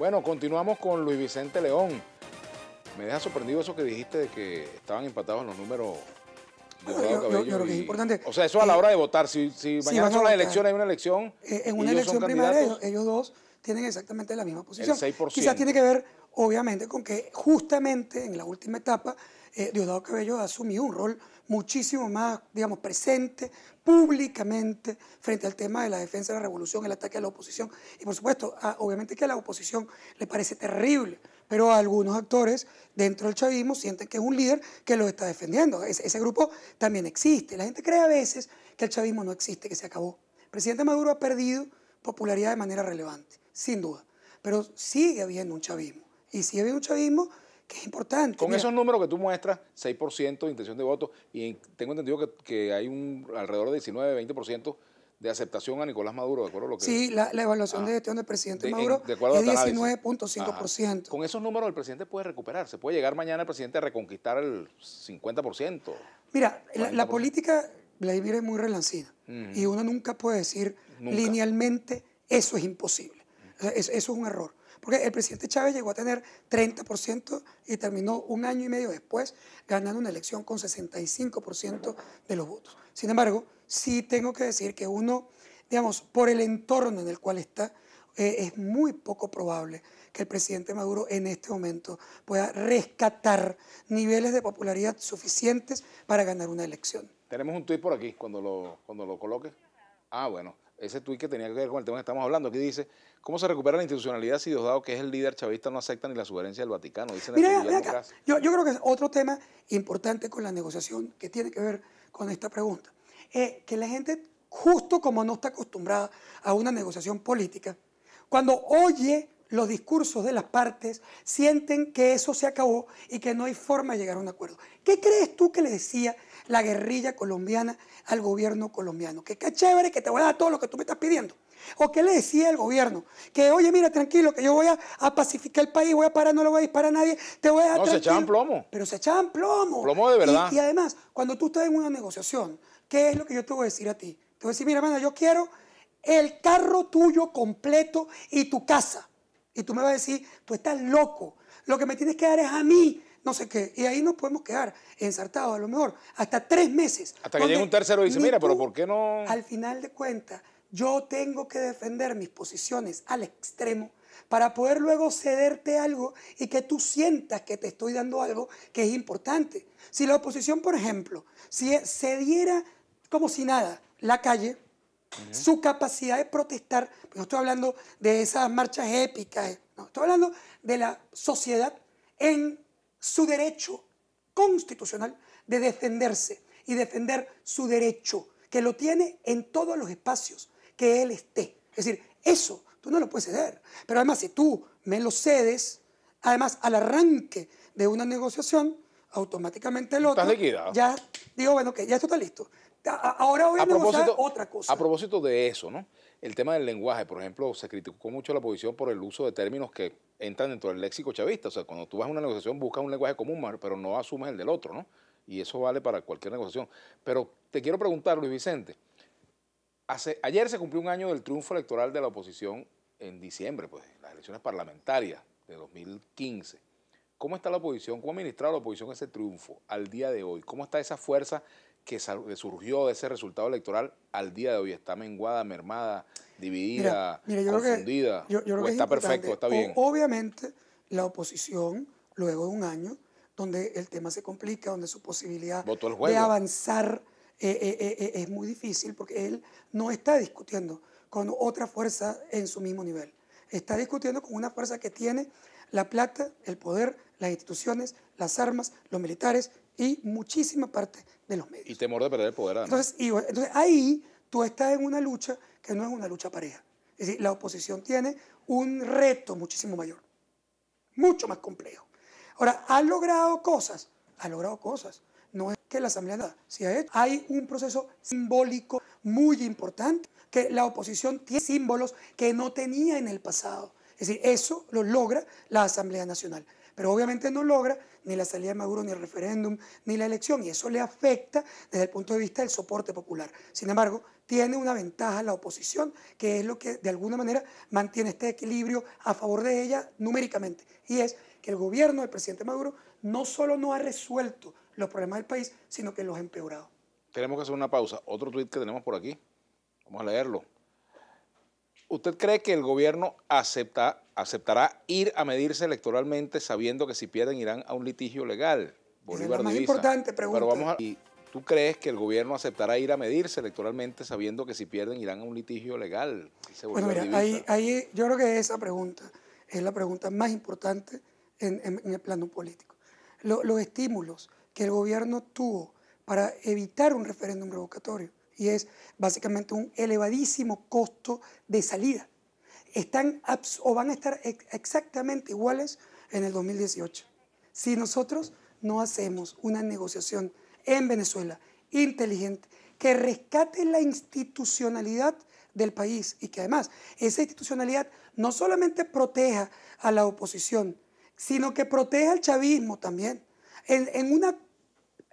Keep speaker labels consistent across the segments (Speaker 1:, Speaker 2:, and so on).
Speaker 1: Bueno, continuamos con Luis Vicente León. Me deja sorprendido eso que dijiste de que estaban empatados los números de O sea, eso a la eh, hora de votar. Si, mañana son las elecciones, hay una elección. en eh, eh, una elección primaria, ellos,
Speaker 2: dos tienen exactamente la misma posición. El Quizás tiene que ver, obviamente, con que justamente en la última etapa eh, Diosdado Cabello asumió un rol muchísimo más, digamos, presente públicamente frente al tema de la defensa de la revolución, el ataque a la oposición. Y por supuesto, obviamente que a la oposición le parece terrible, pero algunos actores dentro del chavismo sienten que es un líder que lo está defendiendo. Ese, ese grupo también existe. La gente cree a veces que el chavismo no existe, que se acabó. El presidente Maduro ha perdido popularidad de manera relevante, sin duda, pero sigue habiendo un chavismo. Y sigue habiendo un chavismo que es importante.
Speaker 1: Con esos números que tú muestras, 6% de intención de voto, y tengo entendido que, hay un alrededor de 19-20% de aceptación a Nicolás Maduro, ¿de acuerdo a lo que Sí, la,
Speaker 2: evaluación ah. de gestión del presidente Maduro es es 19.5%.
Speaker 1: Con esos números el presidente puede recuperarse, puede llegar mañana el presidente a reconquistar el 50%.
Speaker 2: Mira, la, la, política, Vladimir, es muy relancida, y uno nunca puede decir linealmente eso es imposible. eso es un error. Porque el presidente Chávez llegó a tener 30% y terminó un año y medio después ganando una elección con 65% de los votos. Sin embargo, sí tengo que decir que uno, digamos, por el entorno en el cual está, eh, es muy poco probable que el presidente Maduro en este momento pueda rescatar niveles de popularidad suficientes para ganar una elección.
Speaker 1: Tenemos un tuit por aquí, cuando lo, cuando lo coloques. Ah, bueno ese tuit que tenía que ver con el tema que estamos hablando, aquí dice, ¿cómo se recupera la institucionalidad si Diosdado, que es el líder chavista, no acepta ni la sugerencia del Vaticano? Dicen Mira,
Speaker 2: Yo, yo, creo que es otro tema importante con la negociación que tiene que ver con esta pregunta. es eh, que la gente, justo como no está acostumbrada a una negociación política, cuando oye los discursos de las partes sienten que eso se acabó y que no hay forma de llegar a un acuerdo. ¿Qué crees tú que le decía la guerrilla colombiana al gobierno colombiano? Que qué chévere, que te voy a dar todo lo que tú me estás pidiendo. ¿O qué le decía el gobierno? Que, oye, mira, tranquilo, que yo voy a, pacificar el país, voy a parar, no le voy a disparar a nadie, te voy a... no, se echaban plomo. Pero se echaban plomo. Plomo de verdad. Y, y, además, cuando tú estás en una negociación, ¿qué es lo que yo te voy a decir a ti? Te voy a decir, mira, hermana, yo quiero el carro tuyo completo y tu casa. Y tú me vas a decir, tú estás loco, lo que me tienes que dar es a mí, no sé qué. Y ahí nos podemos quedar ensartados, a lo mejor, hasta tres meses. Hasta que llegue un tercero y dice, mira, pero ¿por qué no...? Al final de cuentas, yo tengo que defender mis posiciones al extremo para poder luego cederte algo y que tú sientas que te estoy dando algo que es importante. Si la oposición, por ejemplo, si cediera como si nada la calle, su capacidad de protestar, pues, no estoy hablando de esas marchas épicas, eh, estoy hablando de la sociedad en su derecho constitucional de defenderse y defender su derecho, que lo tiene en todos los espacios que él esté. Es decir, eso tú no lo puedes ceder. Pero además, si tú me lo cedes, además al arranque de una negociación, automáticamente el otro ya digo, bueno, que ya esto está listo. Ahora voy a, propósito,
Speaker 1: otra cosa. A propósito de eso, ¿no? El tema del lenguaje, por ejemplo, se criticó mucho la oposición por el uso de términos que entran dentro del léxico chavista. O sea, cuando tú vas a una negociación buscas un lenguaje común, pero no asumes el del otro, ¿no? Y eso vale para cualquier negociación. Pero te quiero preguntar, Luis Vicente, hace, ayer se cumplió un año del triunfo electoral de la oposición en diciembre, pues, las elecciones parlamentarias de 2015. ¿Cómo está la oposición? ¿Cómo ha administrado la oposición ese triunfo al día de hoy? ¿Cómo está esa fuerza que surgió de ese resultado electoral al día de hoy está menguada, mermada, dividida, confundida? está perfecto, está bien.
Speaker 2: obviamente, la oposición, luego de un año, donde el tema se complica, donde su posibilidad de avanzar eh, eh, eh, es muy difícil, porque él no está discutiendo con otra fuerza en su mismo nivel. Está discutiendo con una fuerza que tiene la plata, el poder, las instituciones, las armas, los militares, y muchísima parte de los
Speaker 1: medios. Y temor de perder el poder. Entonces,
Speaker 2: entonces ahí tú estás en una lucha que no es una lucha pareja. Es decir, la oposición tiene un reto muchísimo mayor, mucho más complejo. Ahora, ha logrado cosas, ha logrado cosas. No es que la Asamblea nada, si hecho. Hay un proceso simbólico muy importante, que la oposición tiene símbolos que no tenía en el pasado. Es decir, eso lo logra la Asamblea Nacional. Pero obviamente no logra ni la salida de Maduro, ni el referéndum, ni la elección, y eso le afecta desde el punto de vista del soporte popular. Sin embargo, tiene una ventaja la oposición, que es lo que de alguna manera mantiene este equilibrio a favor de ella numéricamente, y es que el gobierno del presidente Maduro no solo no ha resuelto los problemas del país, sino que los ha empeorado.
Speaker 1: Tenemos que hacer una pausa. Otro tweet que tenemos por aquí. Vamos a leerlo. ¿Usted cree que el gobierno acepta, aceptará ir a medirse electoralmente sabiendo que si pierden irán a un litigio legal? Bolívar es más importante pregunta. Pero vamos tú crees que el gobierno aceptará ir a medirse electoralmente sabiendo que si pierden irán a un litigio legal? ahí,
Speaker 2: ahí, yo creo que esa pregunta es la pregunta más importante en, el plano político. los estímulos que el gobierno tuvo para evitar un referéndum revocatorio y es básicamente un elevadísimo costo de salida. Están o van a estar exactamente iguales en el 2018. Si nosotros no hacemos una negociación en Venezuela inteligente que rescate la institucionalidad del país y que además esa institucionalidad no solamente proteja a la oposición, sino que proteja al chavismo también en una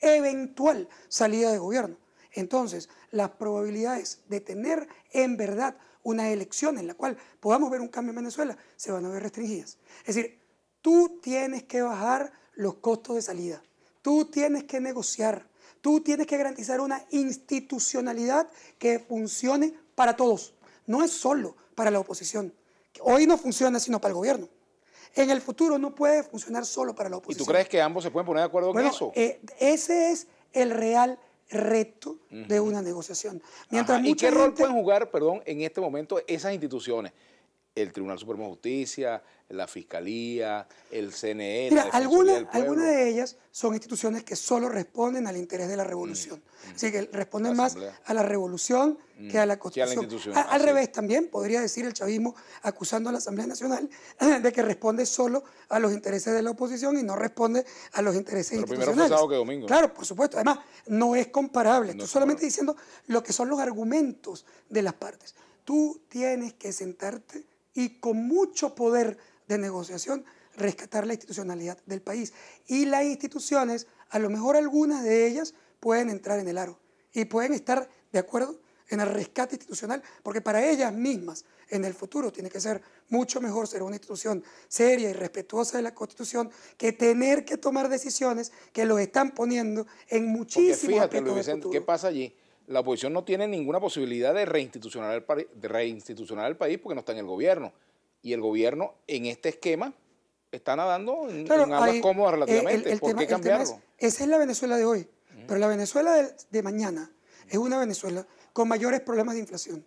Speaker 2: eventual salida de gobierno. Entonces, las probabilidades de tener en verdad una elección en la cual podamos ver un cambio en Venezuela se van a ver restringidas. Es decir, tú tienes que bajar los costos de salida, tú tienes que negociar, tú tienes que garantizar una institucionalidad que funcione para todos, no es solo para la oposición. Hoy no funciona sino para el gobierno en el futuro no puede funcionar solo para la oposición. ¿Y tú crees
Speaker 1: que ambos se pueden poner de acuerdo en eso? Eh,
Speaker 2: ese es el real reto de una
Speaker 1: negociación. Mientras ¿Y qué rol pueden jugar, perdón, en este momento esas instituciones? el Tribunal Supremo de Justicia, la Fiscalía, el CNE. Mira, algunas
Speaker 2: de ellas son instituciones que solo responden al interés de la mm, revolución. Mm. Así que responden más a la revolución mm, que a la Constitución. al revés, también podría decir el chavismo acusando a la Asamblea Nacional de que responde solo a los intereses de la oposición y no responde a los intereses Pero institucionales. Primero que domingo. Claro, por supuesto. Además, no es comparable. Estoy solamente diciendo lo que son los argumentos de las partes. Tú tienes que sentarte y con mucho poder de negociación rescatar la institucionalidad del país. Y las instituciones, a lo mejor algunas de ellas, pueden entrar en el aro y pueden estar de acuerdo en el rescate institucional, porque para ellas mismas en el futuro tiene que ser mucho mejor ser una institución seria y respetuosa de la Constitución que tener que tomar decisiones que los están poniendo en muchísimos fíjate,
Speaker 1: ¿qué pasa allí? la oposición no tiene ninguna posibilidad de reinstitucionar, el de país porque no está en el gobierno. Y el gobierno en este esquema está nadando en, relativamente. ¿Por qué cambiarlo?
Speaker 2: esa es la Venezuela de hoy. Pero la Venezuela de, mañana es una Venezuela con mayores problemas de inflación,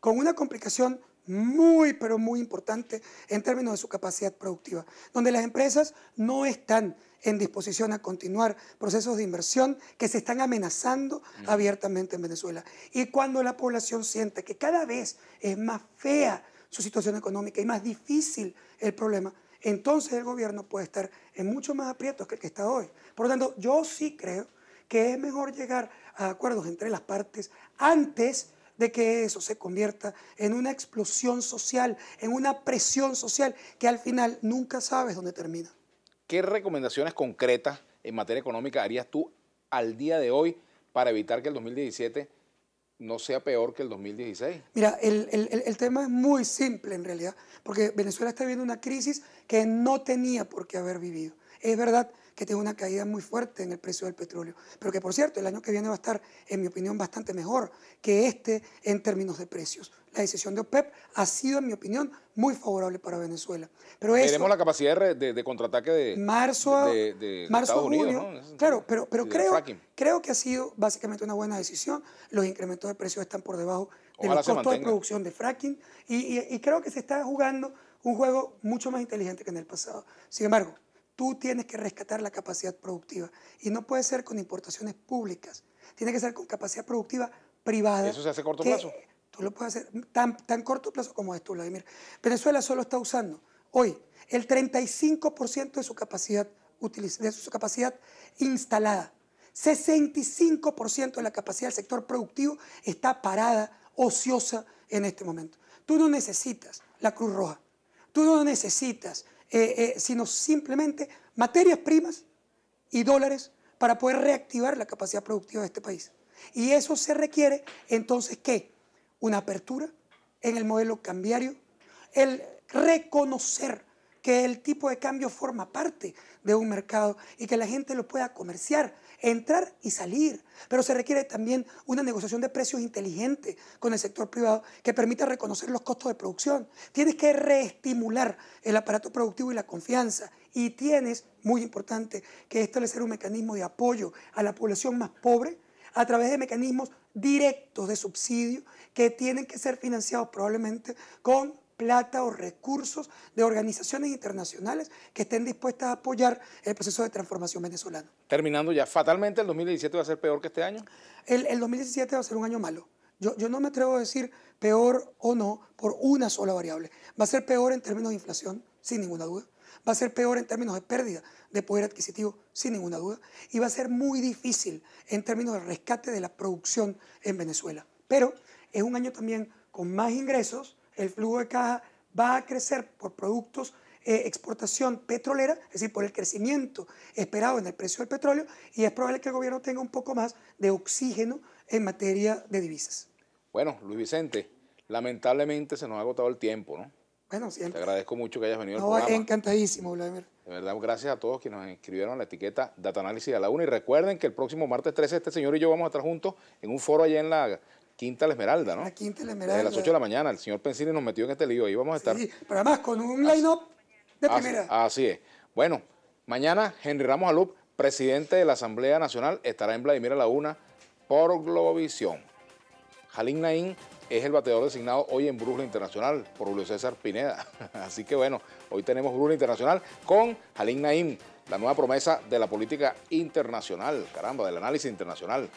Speaker 2: con una complicación muy, pero muy importante en términos de su capacidad productiva, donde las empresas no están en disposición a continuar procesos de inversión que se están amenazando abiertamente en Venezuela. Y cuando la población siente que cada vez es más fea su situación económica y más difícil el problema, entonces el gobierno puede estar en mucho más aprietos que el que está hoy. Por lo tanto, yo sí creo que es mejor llegar a acuerdos entre las partes antes de que eso se convierta en una explosión social, en una presión social que al final nunca sabes dónde termina.
Speaker 1: ¿Qué recomendaciones concretas en materia económica harías tú al día de hoy para evitar que el 2017 no sea peor que el 2016?
Speaker 2: Mira, el, tema es muy simple en realidad, porque Venezuela está viviendo una crisis que no tenía por qué haber vivido. Es verdad que tiene una caída muy fuerte en el precio del petróleo, pero que por cierto el año que viene va a estar, en mi opinión, bastante mejor que este en términos de precios. La decisión de OPEP ha sido, en mi opinión, muy favorable para Venezuela. Pero eso, Tenemos la
Speaker 1: capacidad de, contraataque de marzo, de, Estados Unidos, Claro, pero,
Speaker 2: creo, que ha sido básicamente una buena decisión. Los incrementos de precios están por debajo del costo de producción de fracking y, y creo que se está jugando un juego mucho más inteligente que en el pasado. Sin embargo, Tú tienes que rescatar la capacidad productiva. Y no puede ser con importaciones públicas. Tiene que ser con capacidad productiva privada. ¿Eso se hace corto plazo? Tú lo puedes hacer tan, corto plazo como es tú, Vladimir. Venezuela solo está usando hoy el 35% de su capacidad de su capacidad instalada. 65% de la capacidad del sector productivo está parada, ociosa en este momento. Tú no necesitas la Cruz Roja, tú no necesitas eh, eh, sino simplemente materias primas y dólares para poder reactivar la capacidad productiva de este país. Y eso se requiere entonces que una apertura en el modelo cambiario, el reconocer que el tipo de cambio forma parte de un mercado y que la gente lo pueda comerciar entrar y salir. Pero se requiere también una negociación de precios inteligente con el sector privado que permita reconocer los costos de producción. Tienes que reestimular el aparato productivo y la confianza. Y tienes, muy importante, que establecer un mecanismo de apoyo a la población más pobre a través de mecanismos directos de subsidio que tienen que ser financiados probablemente con plata o recursos de organizaciones internacionales que estén dispuestas a apoyar el proceso de transformación venezolano.
Speaker 1: Terminando ya, fatalmente el 2017 va a ser peor que este año. El, 2017 va a ser un
Speaker 2: año malo. Yo, yo, no me atrevo a decir peor o no por una sola variable. Va a ser peor en términos de inflación, sin ninguna duda. Va a ser peor en términos de pérdida de poder adquisitivo, sin ninguna duda. Y va a ser muy difícil en términos de rescate de la producción en Venezuela. Pero es un año también con más ingresos, el flujo de caja va a crecer por productos eh, exportación petrolera, es decir, por el crecimiento esperado en el precio del petróleo, y es probable que el gobierno tenga un poco más de oxígeno en materia
Speaker 1: de divisas. Bueno, Luis Vicente, lamentablemente se nos ha agotado el tiempo, ¿no? Bueno, siempre. Te agradezco mucho que hayas venido al programa.
Speaker 2: Encantadísimo, Vladimir.
Speaker 1: De verdad, gracias a todos quienes nos inscribieron a la etiqueta Data Análisis a la 1. Y recuerden que el próximo martes 13 este señor y yo vamos a estar juntos en un foro allá en la Quinta la Esmeralda, ¿no? La Quinta
Speaker 2: la Esmeralda. Desde las 8 de la
Speaker 1: mañana, el señor Pensini nos metió en este lío, ahí vamos a estar. Sí, pero además con un line-up de primera. Así es. Bueno, mañana Henry Ramos Alup, presidente de la Asamblea Nacional, estará en Vladimir a la una por Globovisión. Jalín Naín es el bateador designado hoy en Bruselas Internacional por Julio César Pineda. Así que bueno, hoy tenemos Bruselas Internacional con Jalín Naín, la nueva promesa de la política internacional, caramba, del análisis internacional.